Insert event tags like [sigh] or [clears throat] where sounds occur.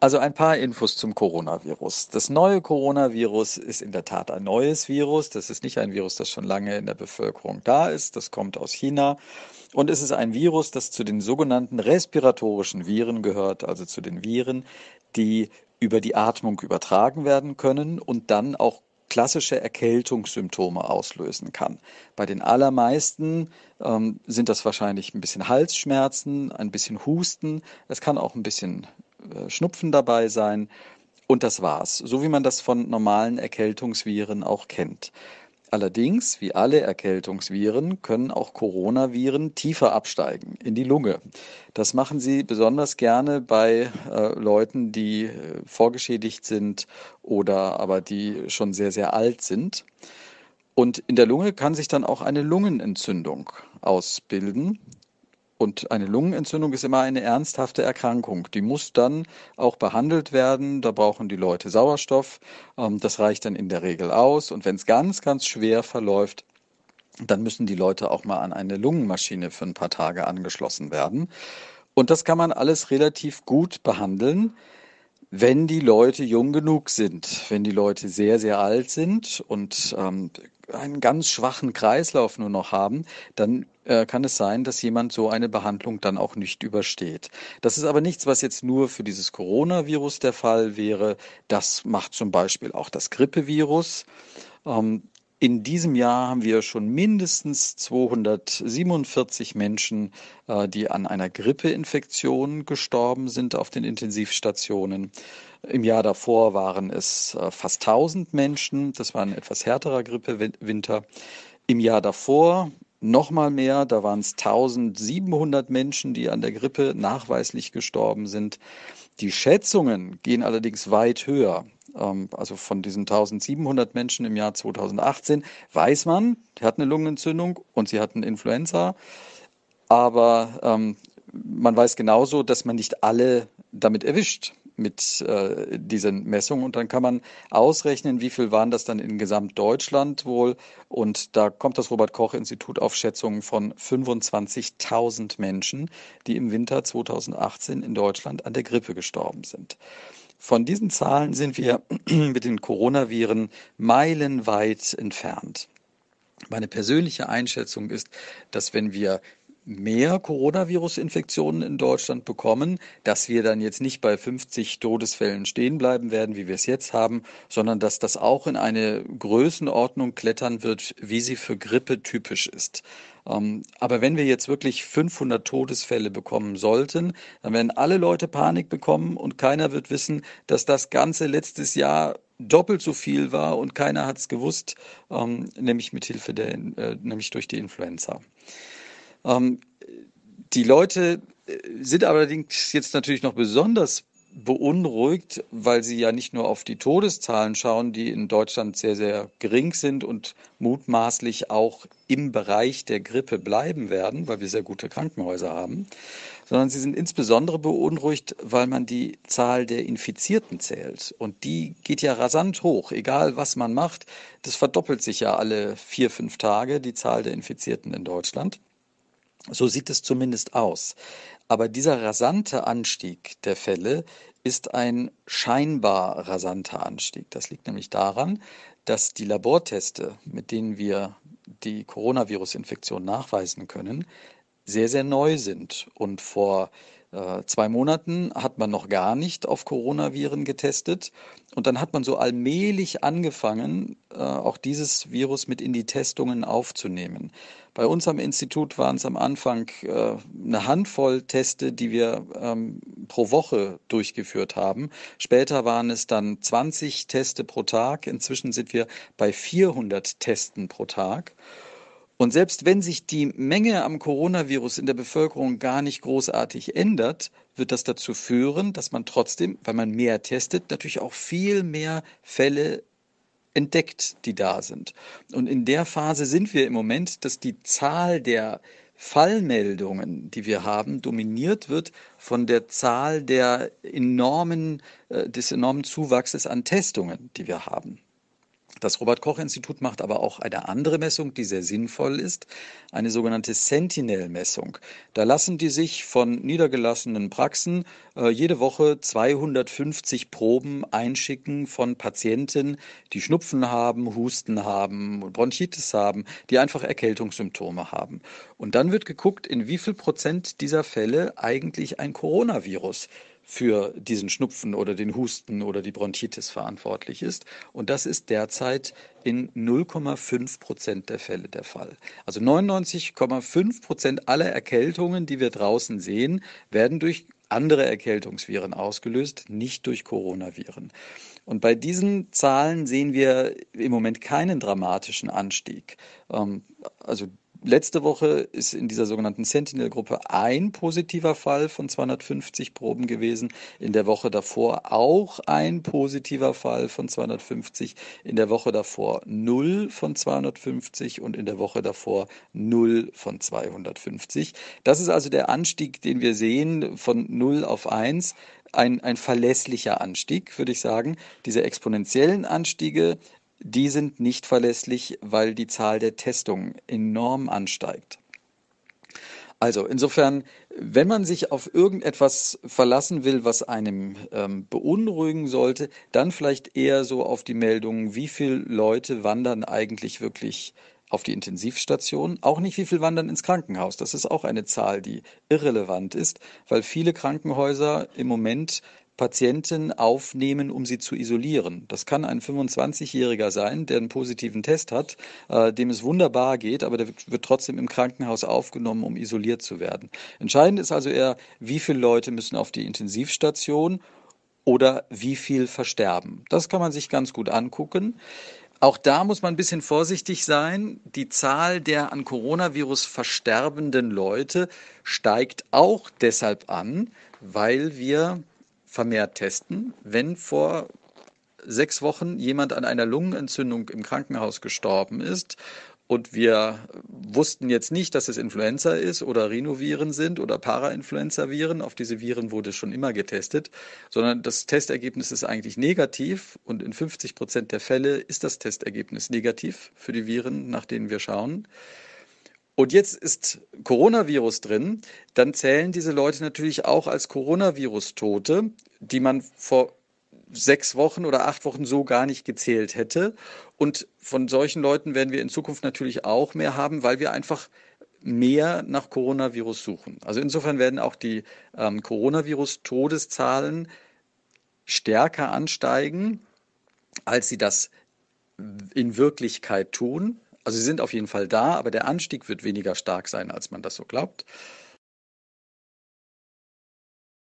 Also ein paar Infos zum Coronavirus. Das neue Coronavirus ist in der Tat ein neues Virus. Das ist nicht ein Virus, das schon lange in der Bevölkerung da ist. Das kommt aus China. Und es ist ein Virus, das zu den sogenannten respiratorischen Viren gehört, also zu den Viren, die über die Atmung übertragen werden können und dann auch klassische Erkältungssymptome auslösen kann. Bei den allermeisten ähm, sind das wahrscheinlich ein bisschen Halsschmerzen, ein bisschen Husten. Es kann auch ein bisschen äh, Schnupfen dabei sein. Und das war's, so wie man das von normalen Erkältungsviren auch kennt. Allerdings, wie alle Erkältungsviren, können auch Coronaviren tiefer absteigen in die Lunge. Das machen sie besonders gerne bei äh, Leuten, die äh, vorgeschädigt sind oder aber die schon sehr, sehr alt sind. Und in der Lunge kann sich dann auch eine Lungenentzündung ausbilden. Und eine Lungenentzündung ist immer eine ernsthafte Erkrankung. Die muss dann auch behandelt werden. Da brauchen die Leute Sauerstoff. Ähm, das reicht dann in der Regel aus. Und wenn es ganz, ganz schwer verläuft, dann müssen die Leute auch mal an eine Lungenmaschine für ein paar Tage angeschlossen werden. Und das kann man alles relativ gut behandeln. Wenn die Leute jung genug sind, wenn die Leute sehr, sehr alt sind und ähm, einen ganz schwachen Kreislauf nur noch haben, dann äh, kann es sein, dass jemand so eine Behandlung dann auch nicht übersteht. Das ist aber nichts, was jetzt nur für dieses Coronavirus der Fall wäre. Das macht zum Beispiel auch das Grippevirus. Ähm, in diesem Jahr haben wir schon mindestens 247 Menschen, äh, die an einer Grippeinfektion gestorben sind auf den Intensivstationen. Im Jahr davor waren es äh, fast 1000 Menschen. Das war ein etwas härterer Grippewinter. Im Jahr davor noch mal mehr, da waren es 1700 Menschen, die an der Grippe nachweislich gestorben sind. Die Schätzungen gehen allerdings weit höher. Ähm, also von diesen 1700 Menschen im Jahr 2018, weiß man, die hatten eine Lungenentzündung und sie hatten Influenza. Aber ähm, man weiß genauso, dass man nicht alle damit erwischt mit äh, diesen Messungen. Und dann kann man ausrechnen, wie viel waren das dann in Gesamtdeutschland wohl. Und da kommt das Robert Koch Institut auf Schätzungen von 25.000 Menschen, die im Winter 2018 in Deutschland an der Grippe gestorben sind. Von diesen Zahlen sind wir [clears throat] mit den Coronaviren meilenweit entfernt. Meine persönliche Einschätzung ist, dass wenn wir mehr Coronavirus-Infektionen in Deutschland bekommen, dass wir dann jetzt nicht bei 50 Todesfällen stehen bleiben werden, wie wir es jetzt haben, sondern dass das auch in eine Größenordnung klettern wird, wie sie für Grippe typisch ist. Ähm, aber wenn wir jetzt wirklich 500 Todesfälle bekommen sollten, dann werden alle Leute Panik bekommen und keiner wird wissen, dass das Ganze letztes Jahr doppelt so viel war und keiner hat es gewusst, ähm, nämlich mit Hilfe der, äh, nämlich durch die Influenza. Ähm, die Leute äh, sind allerdings jetzt natürlich noch besonders beunruhigt, weil sie ja nicht nur auf die Todeszahlen schauen, die in Deutschland sehr, sehr gering sind und mutmaßlich auch im Bereich der Grippe bleiben werden, weil wir sehr gute Krankenhäuser haben, sondern sie sind insbesondere beunruhigt, weil man die Zahl der Infizierten zählt. Und die geht ja rasant hoch, egal was man macht. Das verdoppelt sich ja alle vier, fünf Tage, die Zahl der Infizierten in Deutschland. So sieht es zumindest aus. Aber dieser rasante Anstieg der Fälle ist ein scheinbar rasanter Anstieg. Das liegt nämlich daran, dass die Laborteste, mit denen wir die Coronavirus-Infektion nachweisen können, sehr, sehr neu sind und vor äh, zwei Monaten hat man noch gar nicht auf Coronaviren getestet. Und dann hat man so allmählich angefangen, äh, auch dieses Virus mit in die Testungen aufzunehmen. Bei uns am Institut waren es am Anfang äh, eine Handvoll Teste, die wir ähm, pro Woche durchgeführt haben. Später waren es dann 20 Teste pro Tag. Inzwischen sind wir bei 400 Testen pro Tag. Und selbst wenn sich die Menge am Coronavirus in der Bevölkerung gar nicht großartig ändert, wird das dazu führen, dass man trotzdem, weil man mehr testet, natürlich auch viel mehr Fälle entdeckt, die da sind. Und in der Phase sind wir im Moment, dass die Zahl der Fallmeldungen, die wir haben, dominiert wird von der Zahl der enormen, äh, des enormen Zuwachses an Testungen, die wir haben. Das Robert Koch Institut macht aber auch eine andere Messung, die sehr sinnvoll ist, eine sogenannte Sentinel-Messung. Da lassen die sich von niedergelassenen Praxen äh, jede Woche 250 Proben einschicken von Patienten, die Schnupfen haben, Husten haben, Bronchitis haben, die einfach Erkältungssymptome haben. Und dann wird geguckt, in wie viel Prozent dieser Fälle eigentlich ein Coronavirus für diesen Schnupfen oder den Husten oder die Bronchitis verantwortlich ist. Und das ist derzeit in 0,5 Prozent der Fälle der Fall. Also 99,5 Prozent aller Erkältungen, die wir draußen sehen, werden durch andere Erkältungsviren ausgelöst, nicht durch Coronaviren. Und bei diesen Zahlen sehen wir im Moment keinen dramatischen Anstieg. Ähm, also Letzte Woche ist in dieser sogenannten Sentinel-Gruppe ein positiver Fall von 250 Proben gewesen. In der Woche davor auch ein positiver Fall von 250. In der Woche davor 0 von 250 und in der Woche davor 0 von 250. Das ist also der Anstieg, den wir sehen von 0 auf 1. Ein, ein verlässlicher Anstieg, würde ich sagen. Diese exponentiellen Anstiege die sind nicht verlässlich, weil die Zahl der Testungen enorm ansteigt. Also insofern, wenn man sich auf irgendetwas verlassen will, was einem ähm, beunruhigen sollte, dann vielleicht eher so auf die Meldungen, wie viele Leute wandern eigentlich wirklich auf die Intensivstation, auch nicht wie viel wandern ins Krankenhaus. Das ist auch eine Zahl, die irrelevant ist, weil viele Krankenhäuser im Moment Patienten aufnehmen, um sie zu isolieren. Das kann ein 25-Jähriger sein, der einen positiven Test hat, äh, dem es wunderbar geht, aber der wird trotzdem im Krankenhaus aufgenommen, um isoliert zu werden. Entscheidend ist also eher, wie viele Leute müssen auf die Intensivstation oder wie viel versterben. Das kann man sich ganz gut angucken. Auch da muss man ein bisschen vorsichtig sein. Die Zahl der an Coronavirus versterbenden Leute steigt auch deshalb an, weil wir vermehrt testen. Wenn vor sechs Wochen jemand an einer Lungenentzündung im Krankenhaus gestorben ist und wir wussten jetzt nicht, dass es Influenza ist oder Rhinoviren sind oder Parainfluenza-Viren, Auf diese Viren wurde schon immer getestet, sondern das Testergebnis ist eigentlich negativ und in 50 Prozent der Fälle ist das Testergebnis negativ für die Viren, nach denen wir schauen. Und jetzt ist Coronavirus drin, dann zählen diese Leute natürlich auch als Coronavirus-Tote, die man vor sechs Wochen oder acht Wochen so gar nicht gezählt hätte. Und von solchen Leuten werden wir in Zukunft natürlich auch mehr haben, weil wir einfach mehr nach Coronavirus suchen. Also insofern werden auch die ähm, Coronavirus-Todeszahlen stärker ansteigen, als sie das in Wirklichkeit tun. Also sie sind auf jeden Fall da, aber der Anstieg wird weniger stark sein, als man das so glaubt.